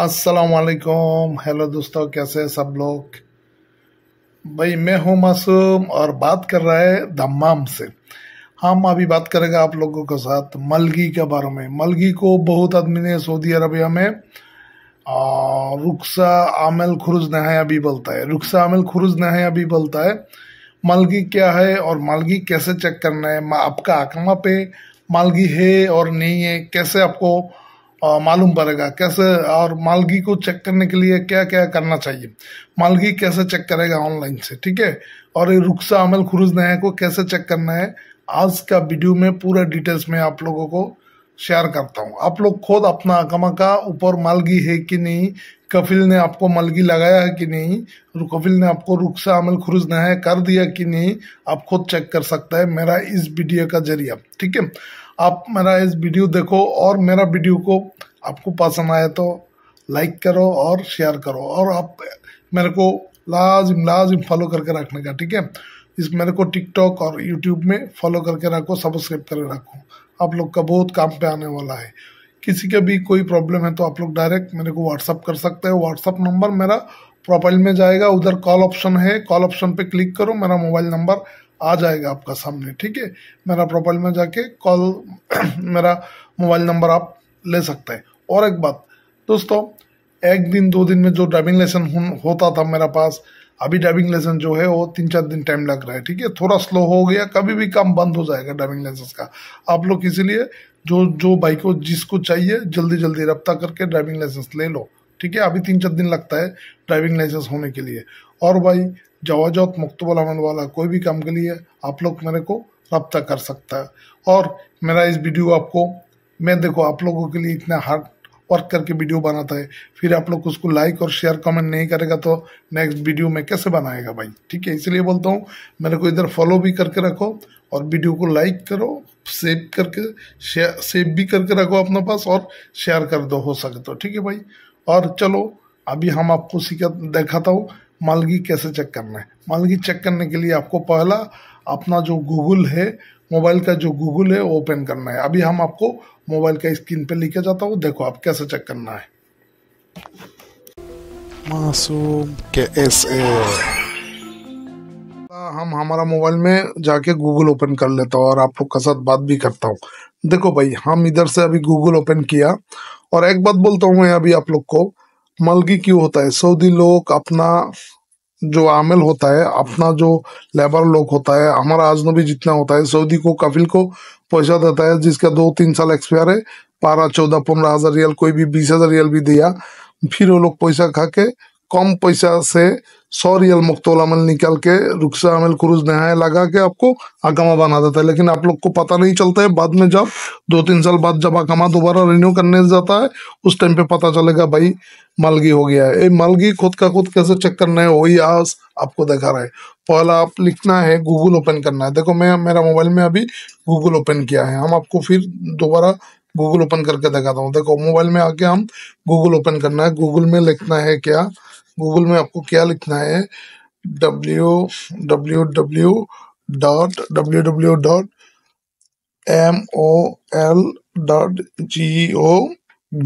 असलकुम हेलो दोस्तों कैसे हैं सब लोग भाई मैं हूं मासूम और बात कर रहा है दमाम से हम अभी बात करेंगे आप लोगों के साथ मलगी के बारे में मलगी को बहुत आदमी ने सऊदी अरबिया में रुखसा आमिल खुरुज नहाया भी बोलता है रुखसा आमिल खुरुज नहाया भी बोलता है मलगी क्या है और मलगी कैसे चेक करना है आपका आकमा पे मलगी है और नहीं है कैसे आपको मालूम पड़ेगा कैसे और मालगी को चेक करने के लिए क्या क्या करना चाहिए मालगी कैसे चेक करेगा ऑनलाइन से ठीक है और ये रुखसा अमल खुरुज नया को कैसे चेक करना है आज का वीडियो में पूरा डिटेल्स में आप लोगों को शेयर करता हूँ आप लोग खुद अपना अकमा का ऊपर मालगी है कि नहीं कफिल ने आपको मालगी लगाया है कि नहीं कफिल ने आपको रुख से अमल खुरुज है कर दिया कि नहीं आप खुद चेक कर सकता है मेरा इस वीडियो का जरिया ठीक है आप मेरा इस वीडियो देखो और मेरा वीडियो को आपको पसंद आए तो लाइक करो और शेयर करो और आप मेरे को लाजिम लाजिम फॉलो करके रखने का ठीक है इस मेरे को टिकटॉक और यूट्यूब में फॉलो करके रखो सब्सक्राइब करके रखो आप लोग का बहुत काम पे आने वाला है किसी का भी कोई प्रॉब्लम है तो आप लोग डायरेक्ट मेरे को व्हाट्सअप कर सकते हो व्हाट्सअप नंबर मेरा प्रोफाइल में जाएगा उधर कॉल ऑप्शन है कॉल ऑप्शन पे क्लिक करो मेरा मोबाइल नंबर आ जाएगा आपका सामने ठीक है मेरा प्रोफाइल में जाके कॉल मेरा मोबाइल नंबर आप ले सकते हैं और एक बात दोस्तों एक दिन दो दिन में जो ड्राइविंग लाइसेंस होता था मेरा पास अभी ड्राइविंग लाइसेंस जो है वो तीन चार दिन टाइम लग रहा है ठीक है थोड़ा स्लो हो गया कभी भी काम बंद हो जाएगा ड्राइविंग लाइसेंस का आप लोग इसीलिए जो जो बाइक हो जिसको चाहिए जल्दी जल्दी रब्ता करके ड्राइविंग लाइसेंस ले लो ठीक है अभी तीन चार दिन लगता है ड्राइविंग लाइसेंस होने के लिए और भाई जवाजात मकतबल अमल वाला कोई भी काम के लिए आप लोग मेरे को रब्ता कर सकता है और मेरा इस वीडियो आपको मैं देखो आप लोगों के लिए इतना हार्ड वर्क करके वीडियो बनाता है फिर आप लोग उसको लाइक और शेयर कमेंट नहीं करेगा तो नेक्स्ट वीडियो में कैसे बनाएगा भाई ठीक है इसलिए बोलता हूँ मेरे को इधर फॉलो भी करके रखो और वीडियो को लाइक करो सेव करके शेयर सेव भी करके रखो अपने पास और शेयर कर दो हो सके तो ठीक है भाई और चलो अभी हम आपको सीखा दिखाता हूँ मालगी कैसे चेक करना है मालगी चेक करने के लिए आपको पहला अपना जो गूगल है मोबाइल का जो गूगल है ओपन करना है अभी हम आपको मोबाइल का स्क्रीन पर लेके जाता हूँ देखो आप कैसे चेक करना है मासूम हम हमारा मोबाइल में जाके गूगल ओपन कर लेता हूँ और आप लोग के साथ बात भी करता हूँ देखो भाई हम इधर से अभी गूगल ओपन किया और एक बात बोलता हूँ मैं अभी आप लोग को मलगी क्यों होता है सऊदी लोग अपना जो आमिल होता है अपना जो लेबर लोग होता है हमारा आजनबी जितना होता है सऊदी को कफिल को पैसा देता है जिसका दो तीन साल एक्सपायर है बारह चौदह पंद्रह हजार रियल कोई भी बीस हजार रियल भी दिया फिर वो लोग पैसा खा के कम पैसा से सौ रियल मुख्तोल अमल निकाल के रुखसा अमल क्रूज नहाए लगा के आपको आकामा बना देता है लेकिन आप लोग को पता नहीं चलता है बाद में जब दो तीन साल बाद जब आकामा दोबारा रिन्यू करने जाता है उस टाइम पे पता चलेगा भाई मालगी हो गया है ये मालगी खुद का खुद कैसे चेक करना है वही आज आपको दिखा रहा है पहला आप लिखना है गूगल ओपन करना है देखो मैं मेरा मोबाइल में अभी गूगल ओपन किया है हम आपको फिर दोबारा गूगल ओपन करके दिखाता हूँ देखो मोबाइल में आके हम गूगल ओपन करना है गूगल में लिखना है क्या गूगल में आपको क्या लिखना है W W W dot W W dot M O L dot G O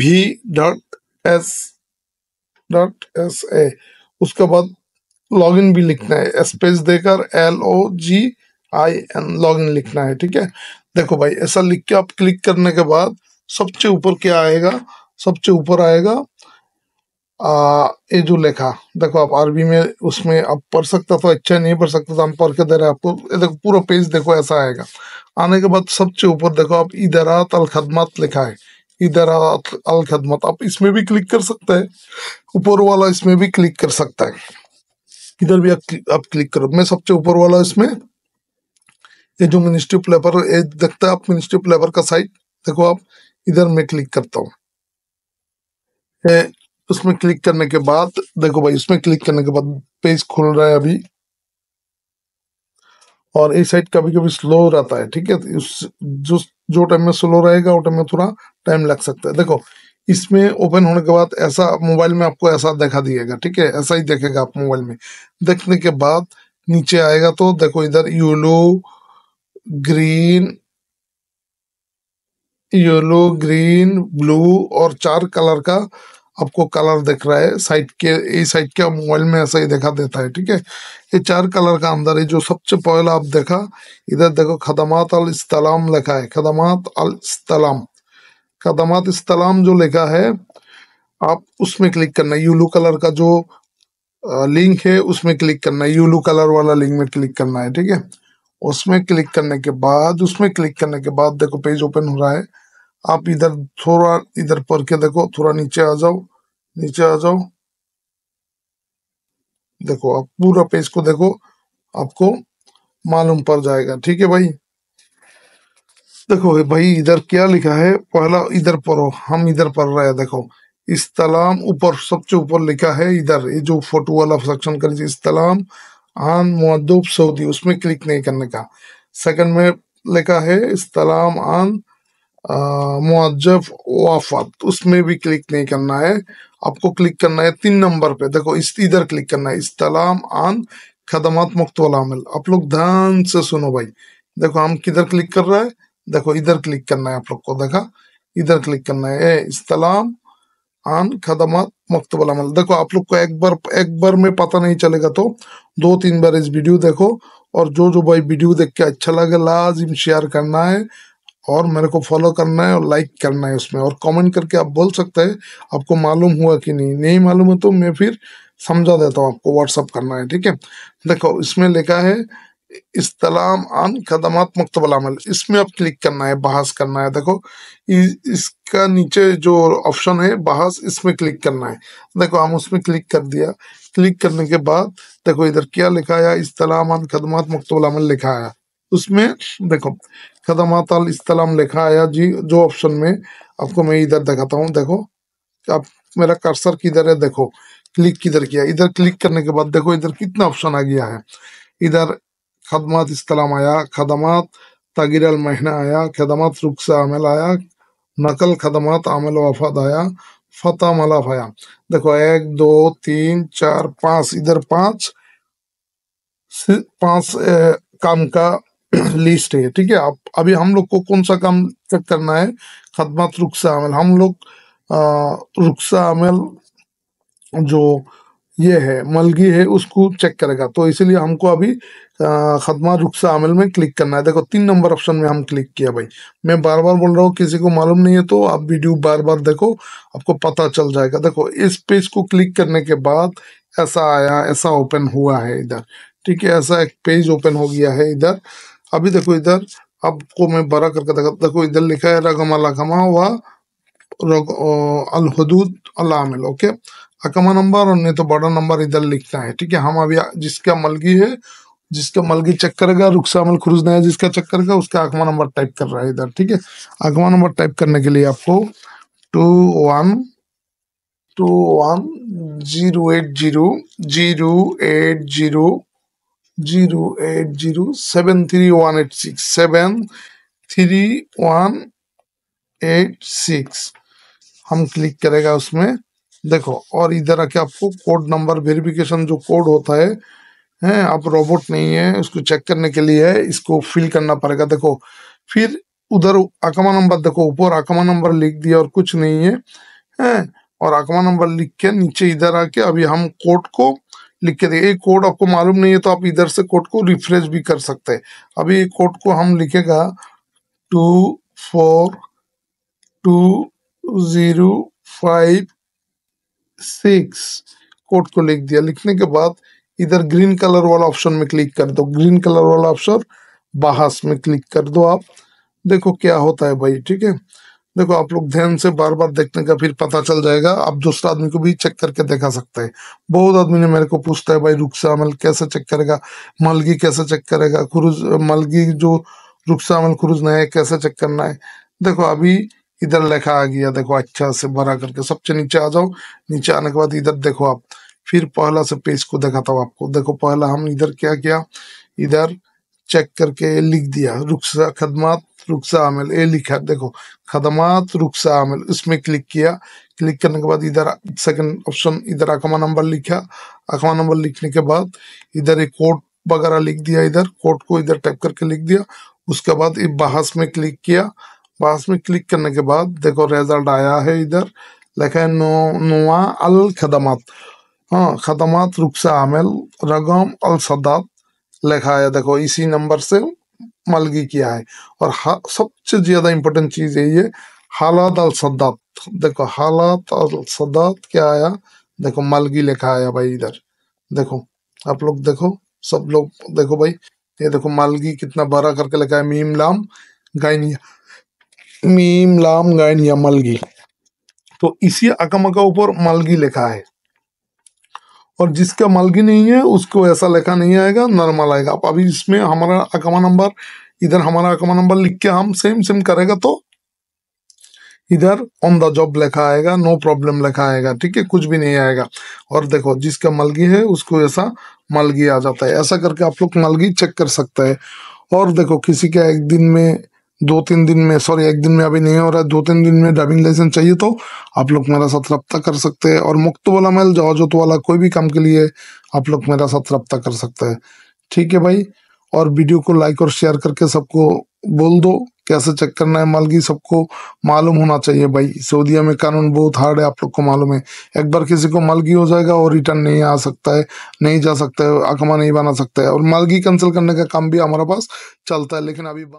V dot S dot S A उसके बाद लॉगिन भी लिखना है स्पेस देकर L O G I N login लिखना है ठीक है देखो भाई ऐसा लिख के आप क्लिक करने के बाद सबसे ऊपर क्या आएगा सबसे ऊपर आएगा आ, ये जो लेखा देखो आप आरबी में उसमें आप पढ़ सकता था अच्छा नहीं पढ़ सकता था हम पढ़ के दे रहे हैं आपको देखो पूरा पेज देखो ऐसा आएगा आने के बाद सबसे ऊपर देखो आप इधर अल खदमत लिखा है इधर अल खदमत आप इसमें भी क्लिक कर सकते हैं ऊपर वाला इसमें भी क्लिक कर सकता है किधर भी आप क्लिक करो मैं सबसे ऊपर वाला इसमें ये जो मिनिस्ट्री ऑफ लेबर ये देखता है आप मिनिस्ट्री ऑफ लेबर का साइट देखो आप इधर मैं क्लिक करता हूँ उसमें क्लिक करने के बाद देखो भाई उसमें क्लिक करने के बाद पेज खुल रहा है अभी और ये साइट कभी कभी स्लो रहता है ठीक है उस जो जो टाइम में स्लो रहेगा वो टाइम में थोड़ा टाइम लग सकता है देखो इसमें ओपन होने के बाद ऐसा मोबाइल में आपको ऐसा देखा दिएगा ठीक है ऐसा ही देखेगा आप मोबाइल में देखने के बाद नीचे आएगा तो देखो इधर yellow green yellow green blue और चार कलर का आपको कलर दिख रहा है साइड के ये साइड के मोबाइल में ऐसा ही देखा देता है ठीक है ये चार कलर का अंदर है जो सबसे पहला आप देखा इधर देखो खदमात अल इस्तलाम लिखा है खदमात अल इस्तलाम खदमात इस्तलाम जो लिखा है आप उसमें क्लिक करना यूलू कलर का जो लिंक है उसमें क्लिक करना है यूलू कलर वाला लिंक में क्लिक करना है ठीक है उसमें क्लिक करने के बाद उसमें क्लिक करने के बाद देखो पेज ओपन हो रहा है आप इधर थोड़ा इधर पढ़ के देखो थोड़ा नीचे आ जाओ नीचे आ जाओ देखो आप पूरा पेज को देखो आपको मालूम पड़ जाएगा ठीक है भाई देखो भाई इधर क्या लिखा है पहला इधर पढ़ो हम इधर पढ़ रहे हैं देखो इस्तलाम ऊपर सबसे ऊपर लिखा है इधर ये जो फोटो वाला सेक्शन कर इस्तलाम आन मदूब सऊदी उसमें क्लिक नहीं करने का सेकंड में लिखा है इस्तलाम आन मुआजब वाफत उसमें भी क्लिक नहीं करना है आपको क्लिक करना है तीन नंबर पे देखो इस इधर क्लिक करना है इस्तलाम आन खदमात मुख्त आप लोग ध्यान से सुनो भाई देखो हम किधर क्लिक कर रहा है देखो इधर क्लिक करना है आप लोग को देखा इधर क्लिक करना है इस्तलाम आन खदमात मकतबल अमल देखो आप लोग को एक बार एक बार में पता नहीं चलेगा तो दो तीन बार इस वीडियो देखो और जो जो भाई वीडियो देख के अच्छा लगे लाजिम शेयर करना है और मेरे को फॉलो करना है और लाइक करना है उसमें और कमेंट करके आप बोल सकते हैं आपको मालूम हुआ कि नहीं नहीं मालूम है तो मैं फिर समझा देता हूँ आपको व्हाट्सअप करना है ठीक है देखो इसमें लिखा है इस्तलाम आन कदमात मकतबल इसमें अब क्लिक करना है बहस करना है देखो इसका नीचे जो ऑप्शन है बहस इसमें क्लिक करना है देखो हम उसमें क्लिक कर दिया क्लिक करने के बाद देखो इधर क्या लिखा आया इस्तलाम आन खदमात मकतबल लिखा आया उसमें देखो खदमात अल इस्तलाम लिखा आया जी जो ऑप्शन में आपको मैं इधर दिखाता हूँ देखो आप मेरा कर्सर किधर है देखो क्लिक किधर किया इधर क्लिक करने के बाद देखो इधर कितना ऑप्शन आ गया है इधर खदमात इस्तलाम आया खदमात तगिर अलमहना आया खदमात रुख से आमल आया नकल खदमात आमल वफाद आया फतेह मलाफ आया देखो एक दो तीन चार पाँच इधर पाँच पाँच काम का लिस्ट है ठीक है अब अभी हम लोग को कौन सा काम चेक करना है खदमात रुख से आमल हम लोग रुख से आमल जो ये है मलगी है उसको चेक करेगा तो इसलिए हमको अभी खदमा रुखसा आमिल में क्लिक करना है देखो तीन नंबर ऑप्शन में हम क्लिक किया भाई मैं बार बार बोल रहा हूँ किसी को मालूम नहीं है तो आप वीडियो बार बार देखो आपको पता चल जाएगा देखो इस पेज को क्लिक करने के बाद ऐसा आया ऐसा ओपन हुआ है इधर ठीक है ऐसा एक पेज ओपन हो गया है इधर अभी देखो इधर आपको मैं बड़ा करके देखा देखो इधर लिखा है रगमा लगमा हुआ अलहदूद अल आमिल ओके अकमा नंबर और नहीं तो बड़ा नंबर इधर लिखना है ठीक है हम अभी जिसका मलगी है जिसका मलगी चेक करेगा रुखसामल खुरुज नया जिसका चेक करेगा उसका अकमा नंबर टाइप कर रहा है इधर ठीक है अकमा नंबर टाइप करने के लिए आपको two one two one zero eight zero zero eight zero zero eight zero seven three one eight six seven three one eight six हम क्लिक करेगा उसमें देखो और इधर आके आपको कोड नंबर वेरिफिकेशन जो कोड होता है हैं आप रोबोट नहीं है उसको चेक करने के लिए है इसको फिल करना पड़ेगा देखो फिर उधर आकमा नंबर देखो ऊपर आकमा नंबर लिख दिया और कुछ नहीं है हैं और आकमा नंबर लिख के नीचे इधर आके अभी हम कोड को लिख के देंगे ये कोड आपको मालूम नहीं है तो आप इधर से कोड को रिफ्रेश भी कर सकते हैं अभी कोड को हम लिखेगा two four two zero five six code को लिख दिया लिखने के बाद इधर ग्रीन कलर वाला ऑप्शन में क्लिक कर दो ग्रीन कलर वाला ऑप्शन बाहस में क्लिक कर दो आप देखो क्या होता है भाई ठीक है देखो आप लोग ध्यान से बार बार देखने का फिर पता चल जाएगा आप दूसरा आदमी को भी चेक करके देखा सकते हैं बहुत आदमी ने मेरे को पूछता है भाई रुखसा अमल कैसे चेक करेगा मलगी कैसे चेक करेगा खुरुज मलगी जो रुखसा अमल खुरुज नया है कैसे चेक करना है देखो अभी इधर लिखा आ गया देखो अच्छा से भरा करके सबसे नीचे आ जाओ नीचे आने के बाद इधर देखो आप फिर पहला से पेज को दिखाता हूँ आपको देखो पहला हम इधर क्या किया इधर चेक करके लिख दिया रुखसा खदमात रुखसा आमिल ये लिखा देखो खदमात रुखसा आमिल इसमें क्लिक किया क्लिक करने के बाद इधर सेकंड ऑप्शन इधर अकमा नंबर लिखा अकमा नंबर लिखने के बाद इधर एक कोड वगैरह लिख दिया इधर कोड को इधर टाइप करके लिख दिया उसके बाद बहस में क्लिक किया पास में क्लिक करने के बाद देखो रिजल्ट आया है इधर लिखा है नो नुआ अल खदमात हाँ खदमात रुकसा आमिल रगम अल सदात लिखा है देखो इसी नंबर से मलगी किया है और सबसे ज़्यादा इम्पोर्टेंट चीज़ यही है हालात अल सदात देखो हालात अल सदात क्या आया देखो मलगी लिखा आया भाई इधर देखो आप लोग देखो सब लोग देखो भाई ये देखो मालगी कितना बड़ा करके लिखा है मीम लाम गाइनिया मीम लाम गायन या मलगी तो इसी अकम का ऊपर मलगी लिखा है और जिसका मलगी नहीं है उसको ऐसा लिखा नहीं आएगा नॉर्मल आएगा अब अभी इसमें हमारा अकमा नंबर इधर हमारा अकमा नंबर लिख के हम सेम सेम करेगा तो इधर ऑन द जॉब लिखा आएगा नो प्रॉब्लम लिखा आएगा ठीक है कुछ भी नहीं आएगा और देखो जिसका मलगी है उसको ऐसा मलगी आ जाता है ऐसा करके आप लोग मलगी चेक कर सकते हैं और देखो किसी का एक दिन में दो तीन दिन में सॉरी एक दिन में अभी नहीं हो रहा है दो तीन दिन में ड्राइविंग लाइसेंस चाहिए तो आप लोग मेरा साथ रब्ता कर सकते हैं और मुक्त वाला मेल जवाजत वाला कोई भी काम के लिए आप लोग मेरा साथ रब्ता कर सकते हैं ठीक है भाई और वीडियो को लाइक और शेयर करके सबको बोल दो कैसे चेक करना है माल की सबको मालूम होना चाहिए भाई सऊदीया में कानून बहुत हार्ड है आप लोग को मालूम है एक बार किसी को मालगी हो जाएगा और रिटर्न नहीं आ सकता है नहीं जा सकता है आकमा नहीं बना सकता है और मालगी कैंसिल करने का काम भी हमारे पास चलता है लेकिन अभी